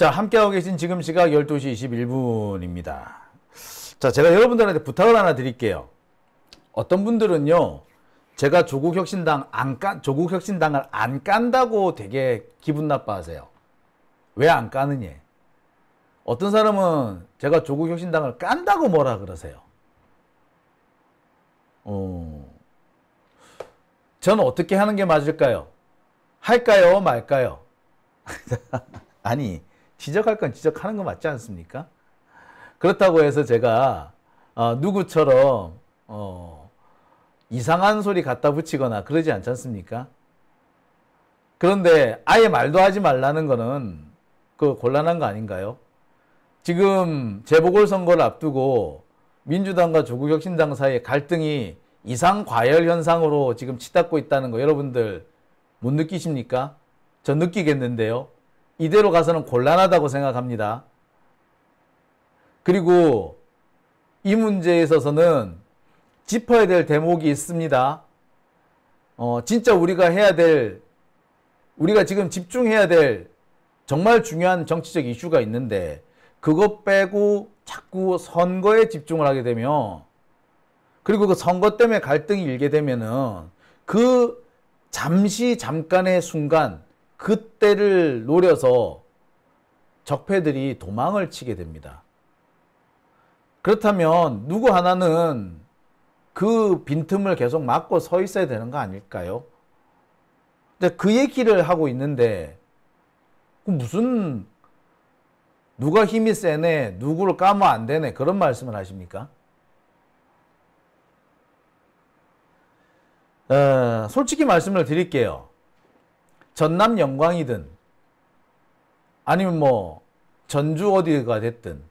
자, 함께하고 계신 지금 시각 12시 21분입니다. 자, 제가 여러분들한테 부탁을 하나 드릴게요. 어떤 분들은요, 제가 조국 혁신당 안 깐, 조국 혁신당을 안 깐다고 되게 기분 나빠하세요. 왜 안 까느냐? 어떤 사람은 제가 조국 혁신당을 깐다고 뭐라 그러세요. 어, 저는 어떻게 하는 게 맞을까요? 할까요? 말까요? 아니, 지적할 건 지적하는 거 맞지 않습니까? 그렇다고 해서 제가 어, 누구처럼 어, 이상한 소리 갖다 붙이거나 그러지 않지 않습니까? 그런데 아예 말도 하지 말라는 거는 그 곤란한 거 아닌가요? 지금 재보궐선거를 앞두고 민주당과 조국혁신당 사이의 갈등이 이상과열 현상으로 지금 치닫고 있다는 거 여러분들 못 느끼십니까? 저 느끼겠는데요. 이대로 가서는 곤란하다고 생각합니다. 그리고 이 문제에 있어서는 짚어야 될 대목이 있습니다. 어, 진짜 우리가 해야 될, 우리가 지금 집중해야 될 정말 중요한 정치적 이슈가 있는데 그것 빼고 자꾸 선거에 집중을 하게 되며 그리고 그 선거 때문에 갈등이 일게 되면은 그 잠시 잠깐의 순간 그때를 노려서 적폐들이 도망을 치게 됩니다. 그렇다면 누구 하나는 그 빈틈을 계속 막고 서 있어야 되는 거 아닐까요? 그 얘기를 하고 있는데 무슨 누가 힘이 세네 누구를 까면 안 되네 그런 말씀을 하십니까? 에, 어, 솔직히 말씀을 드릴게요. 전남 영광이든 아니면 뭐 전주 어디가 됐든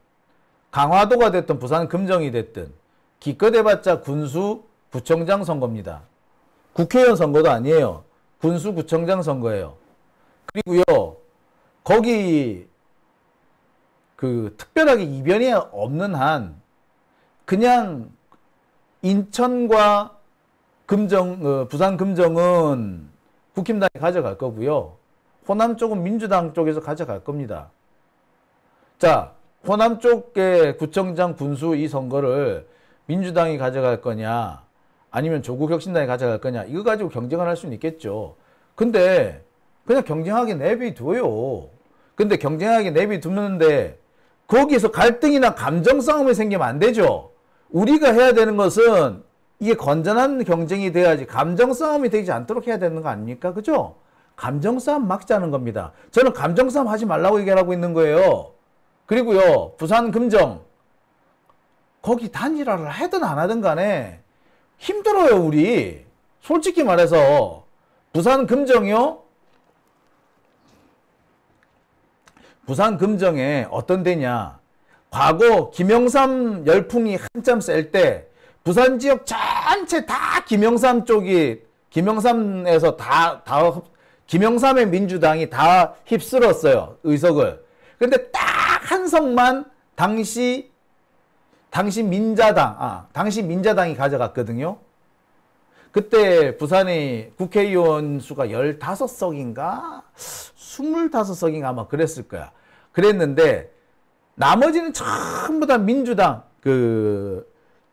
강화도가 됐든 부산 금정이 됐든 기껏 해봤자 군수 구청장 선거입니다. 국회의원 선거도 아니에요. 군수 구청장 선거예요. 그리고요. 거기 그 특별하게 이변이 없는 한 그냥 인천과 금정 어, 부산 금정은 국힘당이 가져갈 거고요. 호남 쪽은 민주당 쪽에서 가져갈 겁니다. 자, 호남 쪽의 구청장 군수 이 선거를 민주당이 가져갈 거냐 아니면 조국혁신당이 가져갈 거냐 이거 가지고 경쟁을 할 수는 있겠죠. 근데 그냥 경쟁하게 내비둬요. 근데 경쟁하게 내비두는데 거기에서 갈등이나 감정 싸움이 생기면 안 되죠. 우리가 해야 되는 것은 이게 건전한 경쟁이 돼야지 감정 싸움이 되지 않도록 해야 되는 거 아닙니까? 그죠? 감정 싸움 막자는 겁니다. 저는 감정 싸움 하지 말라고 얘기하고 있는 거예요. 그리고요. 부산 금정 거기 단일화를 하든 안 하든 간에 힘들어요, 우리. 솔직히 말해서 부산 금정이요. 부산 금정에 어떤 데냐? 과거 김영삼 열풍이 한참 셀때 부산 지역 전체 다 김영삼 쪽이 김영삼에서 다, 다 김영삼의 민주당이 다 휩쓸었어요. 의석을. 근데 딱 한 석만 당시 당시 민자당, 아, 당시 민자당이 가져갔거든요. 그때 부산의 국회의원 수가 15석인가? 25석인가 아마 그랬을 거야. 그랬는데 나머지는 전부 다 민주당 그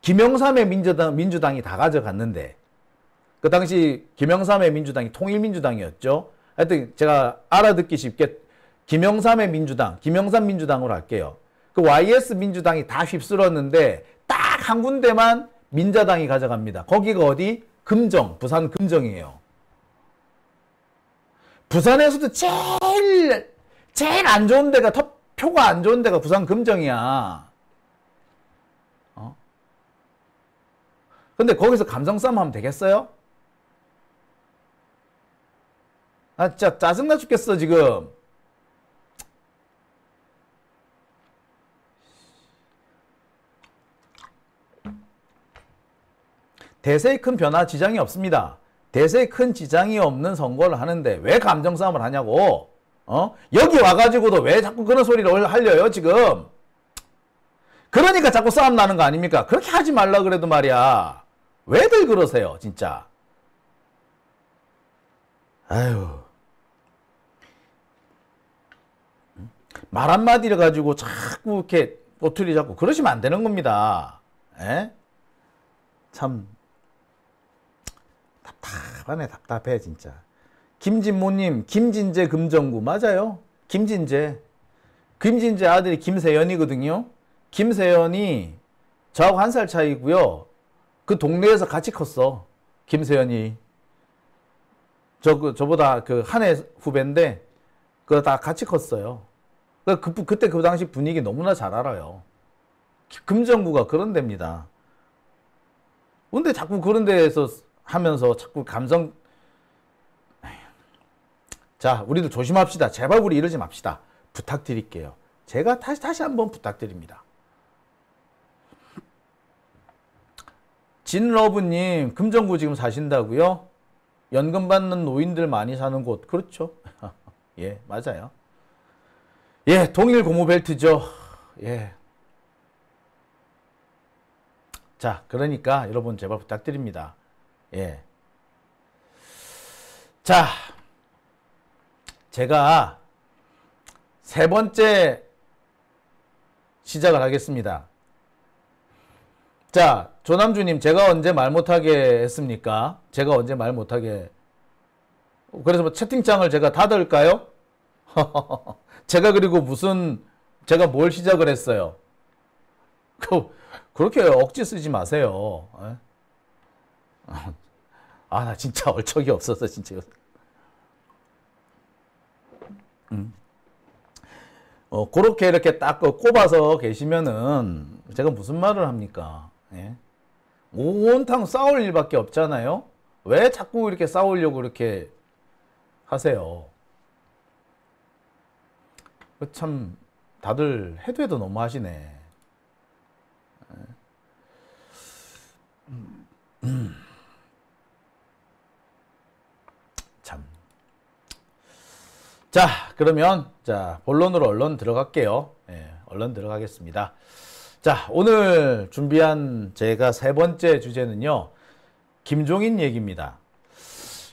김영삼의 민주당, 민주당이 다 가져갔는데 그 당시 김영삼의 민주당이 통일민주당이었죠. 하여튼 제가 알아듣기 쉽게 김영삼의 민주당, 김영삼 민주당으로 할게요. 그 YS 민주당이 다 휩쓸었는데 딱 한 군데만 민자당이 가져갑니다. 거기가 어디? 금정, 부산 금정이에요. 부산에서도 제일 제일 안 좋은 데가 표가 안 좋은 데가 부산 금정이야. 근데 거기서 감정 싸움 하면 되겠어요? 아 진짜 짜증나 죽겠어 지금 대세에 큰 변화 지장이 없습니다. 대세에 큰 지장이 없는 선거를 하는데 왜 감정 싸움을 하냐고. 어? 여기 와가지고도 왜 자꾸 그런 소리를 하려요 지금. 그러니까 자꾸 싸움 나는 거 아닙니까? 그렇게 하지 말라 그래도 말이야. 왜들 그러세요, 진짜? 아유. 말 한마디를 가지고 자꾸 이렇게 꼬투리 잡고 그러시면 안 되는 겁니다. 에? 예? 참 답답하네 답답해 진짜. 김진모님 김진재 금정구 맞아요. 김진재. 김진재 아들이 김세연이거든요. 김세연이 저하고 한 살 차이고요. 그 동네에서 같이 컸어. 김세현이. 저, 그, 저보다 그 한 해 후배인데, 그거 다 같이 컸어요. 그러니까 그, 그, 그때 그 당시 분위기 너무나 잘 알아요. 금정구가 그런 데입니다. 근데 자꾸 그런 데에서 하면서 자꾸 감성, 자, 우리도 조심합시다. 제발 우리 이러지 맙시다. 부탁드릴게요. 제가 다시, 다시 한번 부탁드립니다. 진러브님, 금정구 지금 사신다고요? 연금 받는 노인들 많이 사는 곳. 그렇죠. 예, 맞아요. 예, 동일 고무 벨트죠. 예. 자, 그러니까 여러분 제발 부탁드립니다. 예. 자, 제가 세 번째 시작을 하겠습니다. 자, 조남주님, 제가 언제 말 못하게 했습니까? 제가 언제 말 못하게. 그래서 뭐 채팅창을 제가 닫을까요? 제가 그리고 무슨, 제가 뭘 시작을 했어요? 그, 그렇게 억지 쓰지 마세요. 예? 아, 나 진짜 얼척이 없어서, 진짜. 음. 어, 그렇게 이렇게 딱 그 꼽아서 계시면은 제가 무슨 말을 합니까? 예? 네. 온탕 싸울 일밖에 없잖아요. 왜 자꾸 이렇게 싸우려고 이렇게 하세요? 참 다들 해도 해도 너무 하시네. 참. 자, 그러면 자 본론으로 언론 들어갈게요. 예, 언론 들어가겠습니다. 자, 오늘 준비한 제가 세 번째 주제는요. 김종인 얘기입니다.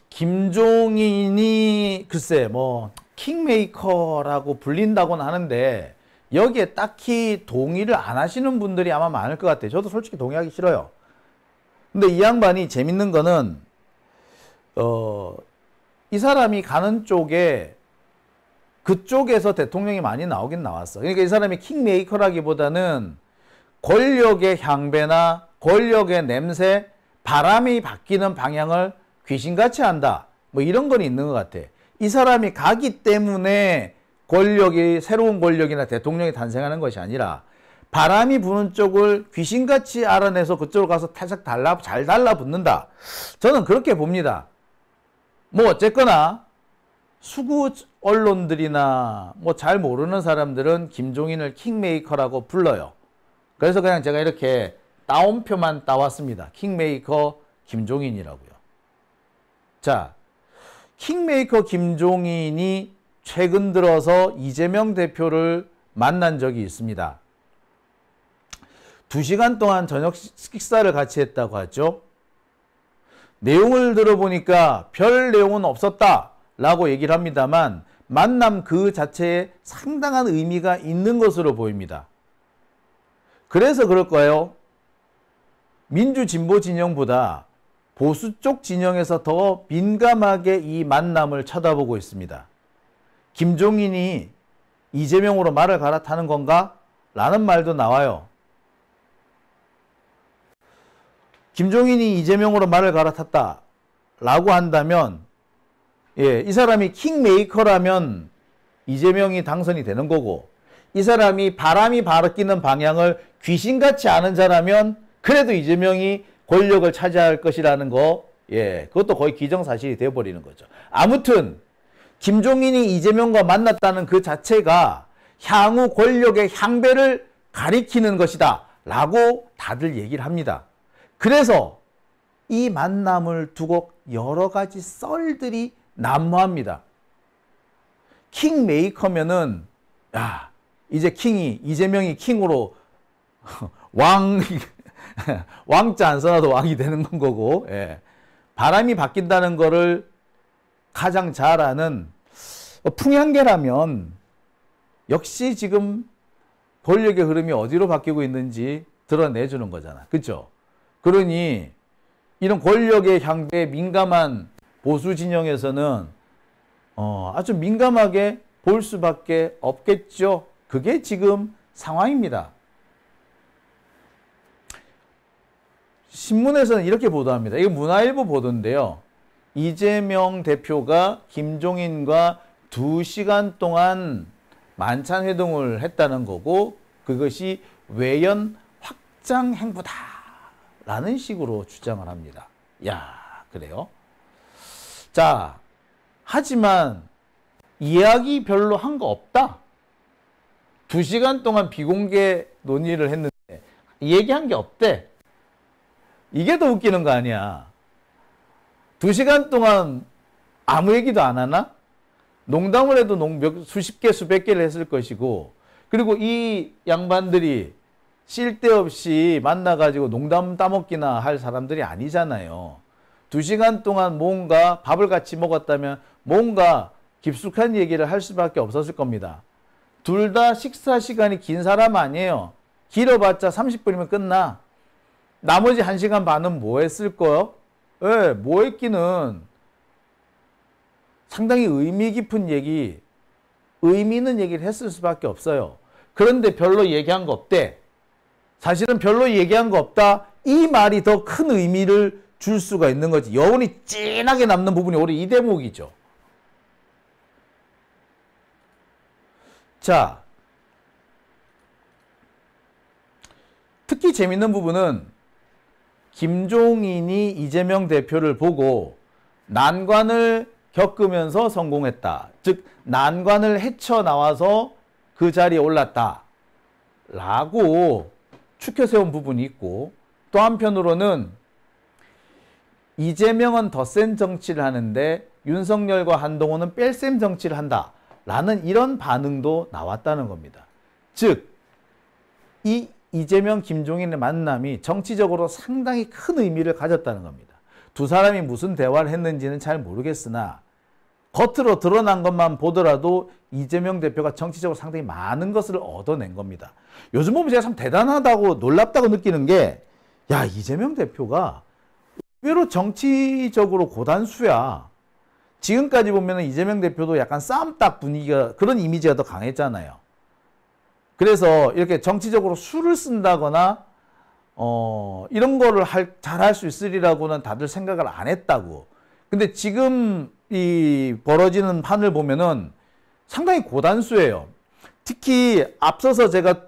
김종인이 글쎄 뭐 킹메이커라고 불린다고는 하는데 여기에 딱히 동의를 안 하시는 분들이 아마 많을 것 같아요. 저도 솔직히 동의하기 싫어요. 근데 이 양반이 재밌는 거는 어, 이 사람이 가는 쪽에 그쪽에서 대통령이 많이 나오긴 나왔어. 그러니까 이 사람이 킹메이커라기보다는 권력의 향배나 권력의 냄새, 바람이 바뀌는 방향을 귀신같이 한다. 뭐 이런 건 있는 것 같아. 이 사람이 가기 때문에 권력이 새로운 권력이나 대통령이 탄생하는 것이 아니라 바람이 부는 쪽을 귀신같이 알아내서 그쪽으로 가서 탈착 달라 잘 달라붙는다. 저는 그렇게 봅니다. 뭐 어쨌거나 수구 언론들이나 뭐 잘 모르는 사람들은 김종인을 킹메이커라고 불러요. 그래서 그냥 제가 이렇게 따옴표만 따왔습니다. 킹메이커 김종인이라고요. 자, 킹메이커 김종인이 최근 들어서 이재명 대표를 만난 적이 있습니다. 두시간 동안 저녁 식사를 같이 했다고 하죠. 내용을 들어보니까 별 내용은 없었다 라고 얘기를 합니다만 만남 그 자체에 상당한 의미가 있는 것으로 보입니다. 그래서 그럴까요? 민주진보 진영보다 보수 쪽 진영에서 더 민감하게 이 만남을 쳐다보고 있습니다. 김종인이 이재명으로 말을 갈아타는 건가? 라는 말도 나와요. 김종인이 이재명으로 말을 갈아탔다. 라고 한다면, 예, 이 사람이 킹메이커라면 이재명이 당선이 되는 거고, 이 사람이 바람이 바르끼는 방향을 귀신같이 아는 자라면 그래도 이재명이 권력을 차지할 것이라는 거, 예, 그것도 거의 기정사실이 되어버리는 거죠. 아무튼 김종인이 이재명과 만났다는 그 자체가 향후 권력의 향배를 가리키는 것이다 라고 다들 얘기를 합니다. 그래서 이 만남을 두고 여러 가지 썰들이 난무합니다. 킹메이커면은 야 이제 킹이 이재명이 킹으로 왕, 왕자 안 써놔도 왕이 되는 건 거고, 예. 바람이 바뀐다는 거를 가장 잘 아는 어, 풍향계라면 역시 지금 권력의 흐름이 어디로 바뀌고 있는지 드러내주는 거잖아. 그죠 그러니 이런 권력의 향배에 민감한 보수 진영에서는 어, 아주 민감하게 볼 수밖에 없겠죠. 그게 지금 상황입니다. 신문에서는 이렇게 보도합니다. 이거 문화일보 보도인데요. 이재명 대표가 김종인과 2시간 동안 만찬 회동을 했다는 거고 그것이 외연 확장 행보다 라는 식으로 주장을 합니다. 야 그래요? 자 하지만 이야기 별로 한 거 없다. 2시간 동안 비공개 논의를 했는데 얘기한 게 없대. 이게 더 웃기는 거 아니야. 두 시간 동안 아무 얘기도 안 하나? 농담을 해도 농, 몇, 수십 개, 수백 개를 했을 것이고, 그리고 이 양반들이 쓸데없이 만나가지고 농담 따먹기나 할 사람들이 아니잖아요. 두 시간 동안 뭔가 밥을 같이 먹었다면 뭔가 깊숙한 얘기를 할 수밖에 없었을 겁니다. 둘 다 식사 시간이 긴 사람 아니에요. 길어봤자 30분이면 끝나. 나머지 1시간 반은 뭐 했을 거요? 예, 네, 뭐 했기는 상당히 의미 깊은 얘기, 의미 있는 얘기를 했을 수밖에 없어요. 그런데 별로 얘기한 거 없대. 사실은 별로 얘기한 거 없다. 이 말이 더 큰 의미를 줄 수가 있는 거지. 여운이 진하게 남는 부분이 오히려 이 대목이죠. 자, 특히 재밌는 부분은 김종인이 이재명 대표를 보고 난관을 겪으면서 성공했다. 즉 난관을 헤쳐나와서 그 자리에 올랐다. 라고 추켜세운 부분이 있고 또 한편으로는 이재명은 더 센 정치를 하는데 윤석열과 한동훈은 뺄셈 정치를 한다. 라는 이런 반응도 나왔다는 겁니다. 즉, 이 이재명, 김종인의 만남이 정치적으로 상당히 큰 의미를 가졌다는 겁니다. 두 사람이 무슨 대화를 했는지는 잘 모르겠으나 겉으로 드러난 것만 보더라도 이재명 대표가 정치적으로 상당히 많은 것을 얻어낸 겁니다. 요즘 보면 제가 참 대단하다고 놀랍다고 느끼는 게 야, 이재명 대표가 의외로 정치적으로 고단수야. 지금까지 보면 이재명 대표도 약간 싸움딱 분위기가 그런 이미지가 더 강했잖아요. 그래서 이렇게 정치적으로 수를 쓴다거나 어, 이런 거를 할, 잘할 수 있으리라고는 다들 생각을 안 했다고. 근데 지금 이 벌어지는 판을 보면은 상당히 고단수예요. 특히 앞서서 제가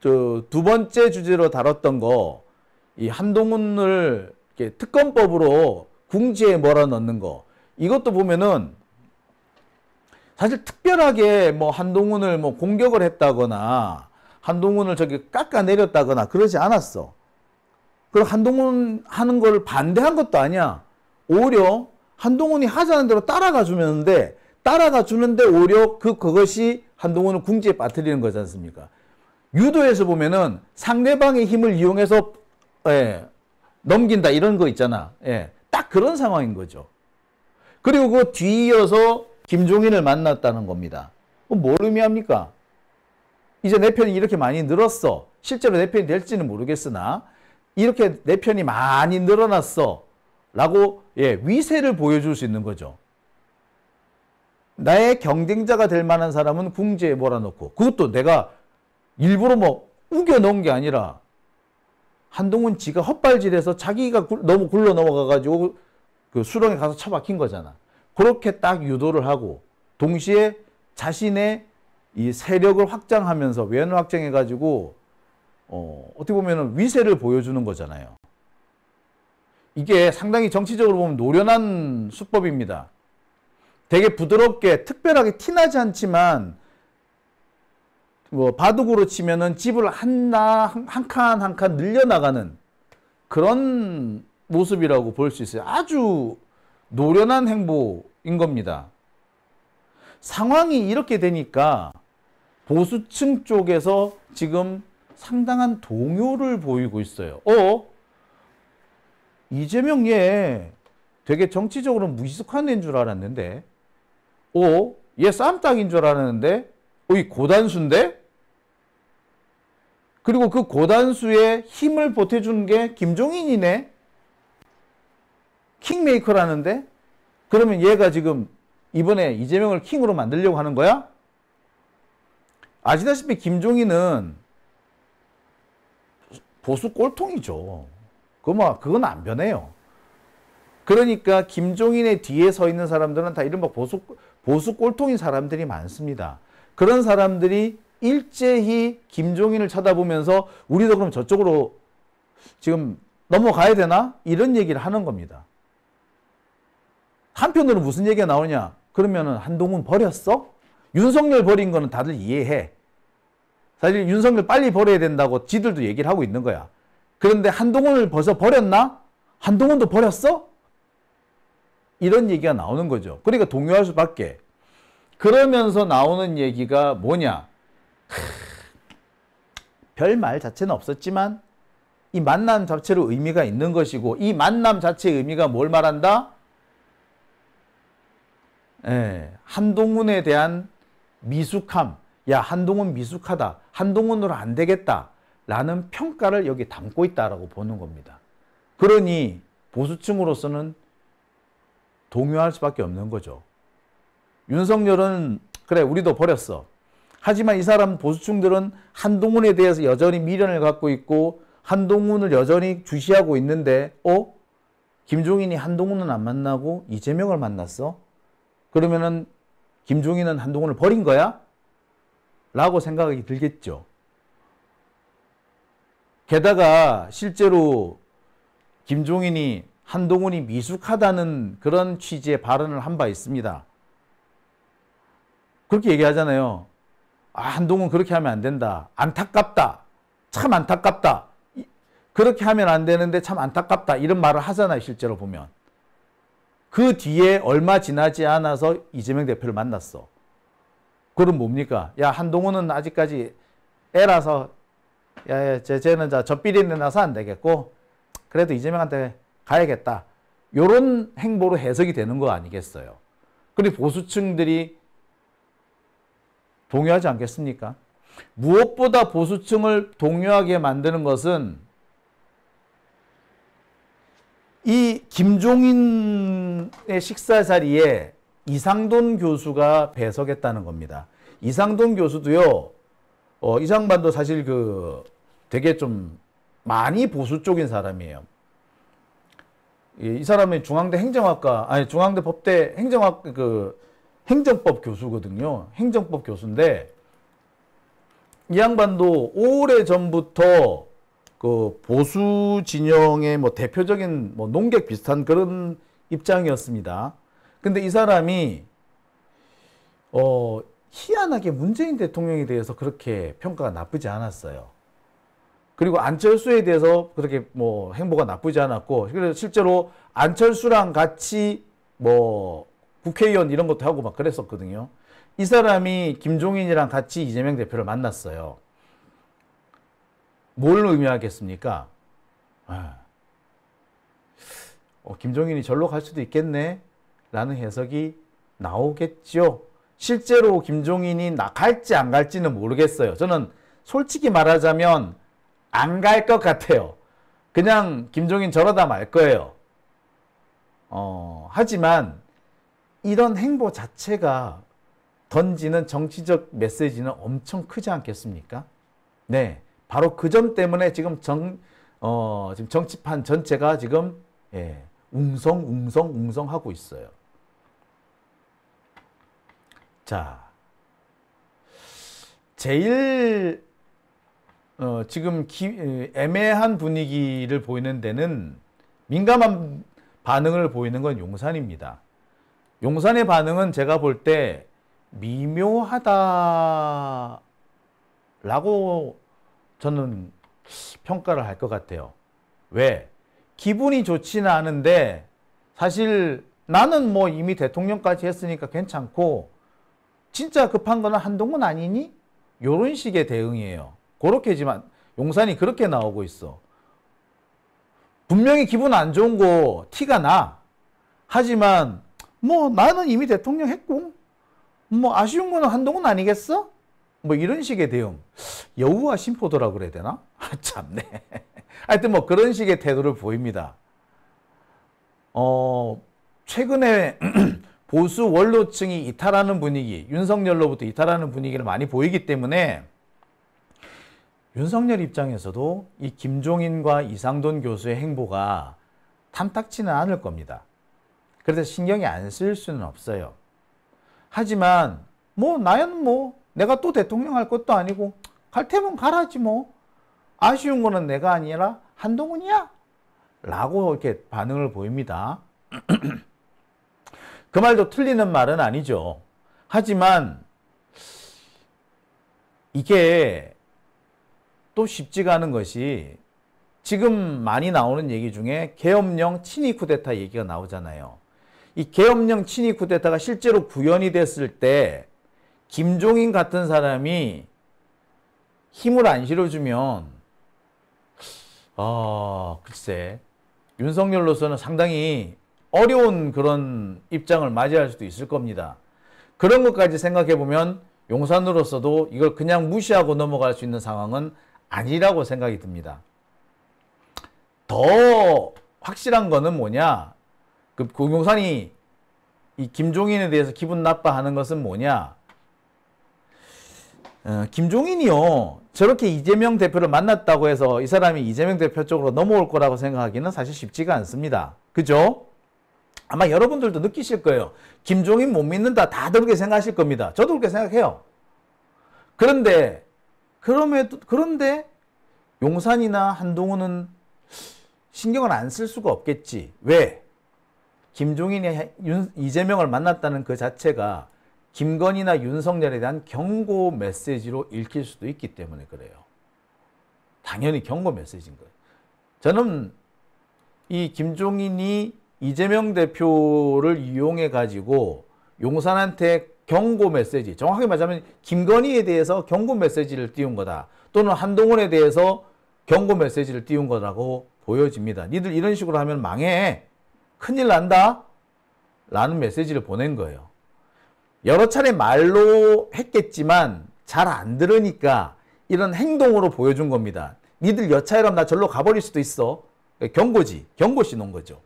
두 번째 주제로 다뤘던 거, 이 한동훈을 특검법으로 궁지에 몰아넣는 거, 이것도 보면은 사실 특별하게 뭐 한동훈을 뭐 공격을 했다거나 한동훈을 저기 깎아내렸다거나 그러지 않았어. 그리고 한동훈 하는 걸 반대한 것도 아니야. 오히려 한동훈이 하자는 대로 따라가 주는데 따라가 주는데 오히려 그 그것이 한동훈을 궁지에 빠뜨리는 거지 않습니까? 유도에서 보면은 상대방의 힘을 이용해서 예, 넘긴다 이런 거 있잖아. 예, 딱 그런 상황인 거죠. 그리고 그 뒤이어서 김종인을 만났다는 겁니다. 뭘 의미합니까? 이제 내 편이 이렇게 많이 늘었어. 실제로 내 편이 될지는 모르겠으나 이렇게 내 편이 많이 늘어났어. 라고 예, 위세를 보여줄 수 있는 거죠. 나의 경쟁자가 될 만한 사람은 궁지에 몰아넣고 그것도 내가 일부러 뭐 우겨 넣은 게 아니라 한동훈 지가 헛발질해서 자기가 굴, 너무 굴러 넘어가가지고 그 수렁에 가서 처박힌 거잖아. 그렇게 딱 유도를 하고 동시에 자신의 이 세력을 확장하면서 외연을 확장해가지고 어, 어떻게 보면 위세를 보여주는 거잖아요. 이게 상당히 정치적으로 보면 노련한 수법입니다. 되게 부드럽게 특별하게 티나지 않지만 뭐 바둑으로 치면은 집을 한나 한칸 한 칸 늘려나가는 그런 모습이라고 볼 수 있어요. 아주 노련한 행보인 겁니다. 상황이 이렇게 되니까 보수층 쪽에서 지금 상당한 동요를 보이고 있어요. 어? 이재명 얘 되게 정치적으로 무익한 애인 줄 알았는데 어? 얘 쌈딱인 줄 알았는데 어이 고단수인데? 그리고 그 고단수에 힘을 보태주는 게 김종인이네? 킹메이커라는데 그러면 얘가 지금 이번에 이재명을 킹으로 만들려고 하는 거야? 아시다시피 김종인은 보수 꼴통이죠. 그뭐 그건 안 변해요. 그러니까 김종인의 뒤에 서 있는 사람들은 다 이른바 보수 보수 꼴통인 사람들이 많습니다. 그런 사람들이 일제히 김종인을 쳐다보면서 우리도 그럼 저쪽으로 지금 넘어가야 되나? 이런 얘기를 하는 겁니다. 한편으로는 무슨 얘기가 나오냐? 그러면 한동훈 버렸어? 윤석열 버린 거는 다들 이해해. 사실 윤석열 빨리 버려야 된다고 지들도 얘기를 하고 있는 거야. 그런데 한동훈을 벌써 버렸나? 한동훈도 버렸어? 이런 얘기가 나오는 거죠. 그러니까 동요할 수밖에. 그러면서 나오는 얘기가 뭐냐? 별 말 자체는 없었지만 이 만남 자체로 의미가 있는 것이고 이 만남 자체의 의미가 뭘 말한다? 예, 한동훈에 대한 미숙함, 야 한동훈 미숙하다, 한동훈으로 안 되겠다 라는 평가를 여기 담고 있다라고 보는 겁니다. 그러니 보수층으로서는 동요할 수밖에 없는 거죠. 윤석열은 그래 우리도 버렸어. 하지만 이 사람 보수층들은 한동훈에 대해서 여전히 미련을 갖고 있고 한동훈을 여전히 주시하고 있는데 어? 김종인이 한동훈은 안 만나고 이재명을 만났어? 그러면은 김종인은 한동훈을 버린 거야? 라고 생각이 들겠죠. 게다가 실제로 김종인이 한동훈이 미숙하다는 그런 취지의 발언을 한 바 있습니다. 그렇게 얘기하잖아요. 아, 한동훈 그렇게 하면 안 된다. 안타깝다. 참 안타깝다. 그렇게 하면 안 되는데 참 안타깝다. 이런 말을 하잖아요. 실제로 보면. 그 뒤에 얼마 지나지 않아서 이재명 대표를 만났어. 그럼 뭡니까? 야, 한동훈은 아직까지 애라서, 야, 야 쟤, 쟤는 자, 비린내 나서 안 되겠고, 그래도 이재명한테 가야겠다. 요런 행보로 해석이 되는 거 아니겠어요? 그리 보수층들이 동요하지 않겠습니까? 무엇보다 보수층을 동요하게 만드는 것은 이 김종인의 식사 자리에 이상돈 교수가 배석했다는 겁니다. 이상돈 교수도요, 어, 이 장반도 사실 그 되게 좀 많이 보수 쪽인 사람이에요. 이, 이 사람이 중앙대 행정학과, 아니 중앙대 법대 행정학 그 행정법 교수거든요. 행정법 교수인데 이 양반도 오래 전부터 그 보수 진영의 뭐 대표적인 뭐 농객 비슷한 그런 입장이었습니다. 근데 이 사람이 어 희한하게 문재인 대통령에 대해서 그렇게 평가가 나쁘지 않았어요. 그리고 안철수에 대해서 그렇게 뭐 행보가 나쁘지 않았고 그래서 실제로 안철수랑 같이 뭐 국회의원 이런 것도 하고 막 그랬었거든요. 이 사람이 김종인이랑 같이 이재명 대표를 만났어요. 뭘 의미하겠습니까? 아, 어, 김종인이 절로 갈 수도 있겠네? 라는 해석이 나오겠죠. 실제로 김종인이 나 갈지 안 갈지는 모르겠어요. 저는 솔직히 말하자면 안 갈 것 같아요. 그냥 김종인 저러다 말 거예요. 어, 하지만 이런 행보 자체가 던지는 정치적 메시지는 엄청 크지 않겠습니까? 네. 바로 그 점 때문에 지금 정, 어, 지금 정치판 전체가 지금, 예, 웅성, 웅성, 웅성 하고 있어요. 자, 제일, 어, 지금 기, 애매한 분위기를 보이는 데는 민감한 반응을 보이는 건 용산입니다. 용산의 반응은 제가 볼 때 미묘하다라고 저는 평가를 할 것 같아요. 왜? 기분이 좋지는 않은데 사실 나는 뭐 이미 대통령까지 했으니까 괜찮고 진짜 급한 거는 한동훈 아니니? 요런 식의 대응이에요. 그렇게지만 용산이 그렇게 나오고 있어. 분명히 기분 안 좋은 거 티가 나. 하지만 뭐 나는 이미 대통령 했고 뭐 아쉬운 거는 한동훈 아니겠어? 뭐 이런 식의 대응. 여우와 심포도라 그래야 되나? 아, 참네. 하여튼 뭐 그런 식의 태도를 보입니다. 어, 최근에 보수 원로층이 이탈하는 분위기, 윤석열로부터 이탈하는 분위기를 많이 보이기 때문에 윤석열 입장에서도 이 김종인과 이상돈 교수의 행보가 탐탁지는 않을 겁니다. 그래서 신경이 안 쓸 수는 없어요. 하지만 뭐 나연 뭐 내가 또 대통령 할 것도 아니고 갈 테면 가라지 뭐. 아쉬운 거는 내가 아니라 한동훈이야? 라고 이렇게 반응을 보입니다. 그 말도 틀리는 말은 아니죠. 하지만 이게 또 쉽지가 않은 것이 지금 많이 나오는 얘기 중에 계엄령 친위 쿠데타 얘기가 나오잖아요. 이 계엄령 친위 쿠데타가 실제로 구현이 됐을 때 김종인 같은 사람이 힘을 안 실어주면 어, 글쎄 윤석열로서는 상당히 어려운 그런 입장을 맞이할 수도 있을 겁니다. 그런 것까지 생각해보면 용산으로서도 이걸 그냥 무시하고 넘어갈 수 있는 상황은 아니라고 생각이 듭니다. 더 확실한 거는 뭐냐? 그, 그 용산이 이 김종인에 대해서 기분 나빠하는 것은 뭐냐? 어, 김종인이요. 저렇게 이재명 대표를 만났다고 해서 이 사람이 이재명 대표 쪽으로 넘어올 거라고 생각하기는 사실 쉽지가 않습니다. 그죠? 아마 여러분들도 느끼실 거예요. 김종인 못 믿는다. 다들 그렇게 생각하실 겁니다. 저도 그렇게 생각해요. 그런데, 그럼에도, 그런데 용산이나 한동훈은 신경을 안 쓸 수가 없겠지. 왜? 김종인이 윤, 이재명을 만났다는 그 자체가 김건희나 윤석열에 대한 경고 메시지로 읽힐 수도 있기 때문에 그래요. 당연히 경고 메시지인 거예요. 저는 이 김종인이 이재명 대표를 이용해 가지고 용산한테 경고 메시지, 정확하게 말하자면 김건희에 대해서 경고 메시지를 띄운 거다. 또는 한동훈에 대해서 경고 메시지를 띄운 거라고 보여집니다. 니들 이런 식으로 하면 망해. 큰일 난다. 라는 메시지를 보낸 거예요. 여러 차례 말로 했겠지만 잘 안 들으니까 이런 행동으로 보여준 겁니다. 니들 여차이라면 나 절로 가버릴 수도 있어. 그러니까 경고지. 경고신호인 거죠.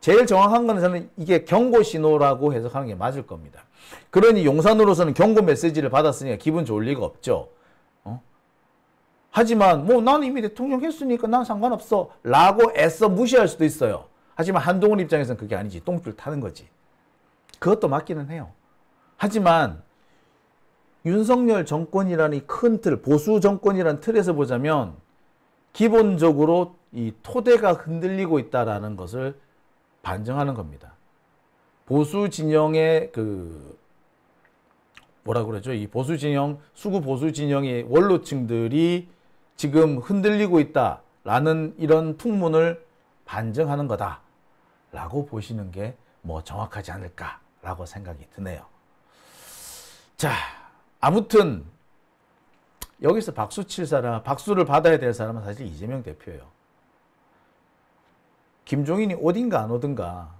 제일 정확한 거는 저는 이게 경고신호라고 해석하는 게 맞을 겁니다. 그러니 용산으로서는 경고 메시지를 받았으니까 기분 좋을 리가 없죠. 어? 하지만 뭐 나는 이미 대통령 했으니까 난 상관없어 라고 애써 무시할 수도 있어요. 하지만 한동훈 입장에서는 그게 아니지. 똥줄 타는 거지. 그것도 맞기는 해요. 하지만 윤석열 정권이라는 큰 틀, 보수 정권이라는 틀에서 보자면 기본적으로 이 토대가 흔들리고 있다라는 것을 반증하는 겁니다. 보수 진영의 그 뭐라 그러죠? 이 보수 진영, 수구 보수 진영의 원로층들이 지금 흔들리고 있다라는 이런 풍문을 반증하는 거다라고 보시는 게 뭐 정확하지 않을까라고 생각이 드네요. 자, 아무튼 여기서 박수 칠 사람, 박수를 받아야 될 사람은 사실 이재명 대표예요. 김종인이 오든가 안 오든가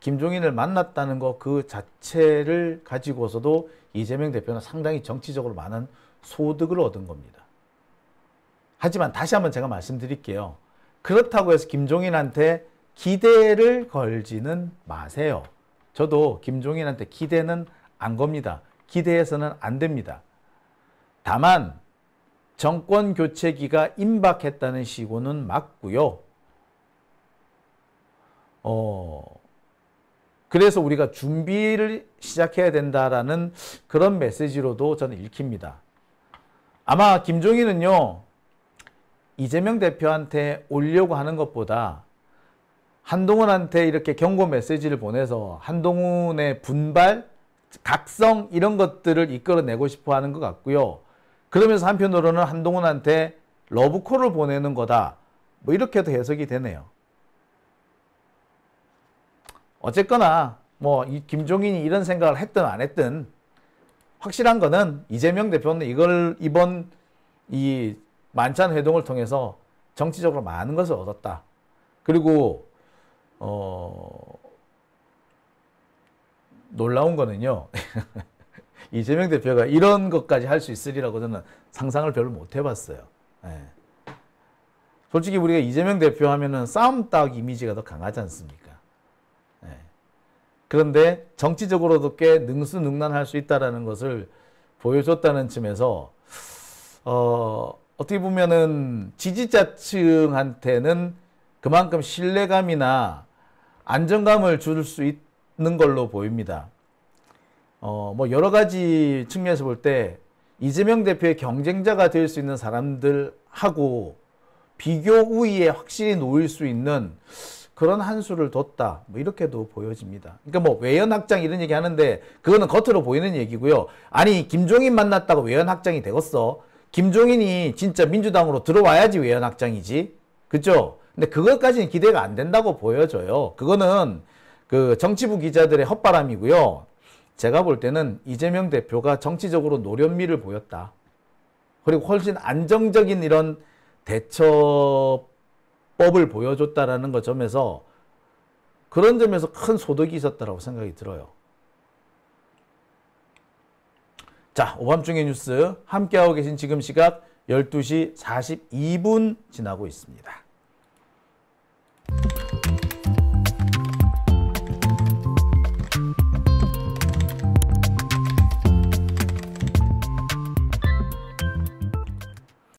김종인을 만났다는 것 그 자체를 가지고서도 이재명 대표는 상당히 정치적으로 많은 소득을 얻은 겁니다. 하지만 다시 한번 제가 말씀드릴게요. 그렇다고 해서 김종인한테 기대를 걸지는 마세요. 저도 김종인한테 기대는 안 겁니다. 기대해서는 안 됩니다. 다만 정권 교체기가 임박했다는 시고는 맞고요. 어, 그래서 우리가 준비를 시작해야 된다라는 그런 메시지로도 저는 읽힙니다. 아마 김종인은요, 이재명 대표한테 올려고 하는 것보다 한동훈한테 이렇게 경고 메시지를 보내서 한동훈의 분발, 각성 이런 것들을 이끌어내고 싶어 하는 것 같고요. 그러면서 한편으로는 한동훈한테 러브콜을 보내는 거다. 뭐 이렇게도 해석이 되네요. 어쨌거나 뭐 이 김종인이 이런 생각을 했든 안 했든 확실한 거는 이재명 대표는 이걸 이번 이 만찬 회동을 통해서 정치적으로 많은 것을 얻었다. 그리고 어 놀라운 거는요. 이재명 대표가 이런 것까지 할 수 있으리라고 저는 상상을 별로 못 해봤어요. 예. 솔직히 우리가 이재명 대표 하면은 싸움 딱 이미지가 더 강하지 않습니까? 예. 그런데 정치적으로도 꽤 능수능란할 수 있다라는 것을 보여줬다는 측에서 어, 어떻게 보면은 지지자층한테는 그만큼 신뢰감이나 안정감을 줄 수 있. 있는 걸로 보입니다. 어, 뭐 여러 가지 측면에서 볼 때 이재명 대표의 경쟁자가 될 수 있는 사람들하고 비교 우위에 확실히 놓일 수 있는 그런 한 수를 뒀다. 뭐 이렇게도 보여집니다. 그러니까 뭐 외연 확장 이런 얘기 하는데 그거는 겉으로 보이는 얘기고요. 아니 김종인 만났다고 외연 확장이 되겠어. 김종인이 진짜 민주당으로 들어와야지 외연 확장이지. 그죠? 근데 그것까지는 기대가 안 된다고 보여져요. 그거는 그 정치부 기자들의 헛바람이고요. 제가 볼 때는 이재명 대표가 정치적으로 노련미를 보였다. 그리고 훨씬 안정적인 이런 대처법을 보여줬다라는 것 점에서 그런 점에서 큰 소득이 있었다라고 생각이 들어요. 자, 오밤중의 뉴스 함께하고 계신 지금 시각 12시 42분 지나고 있습니다.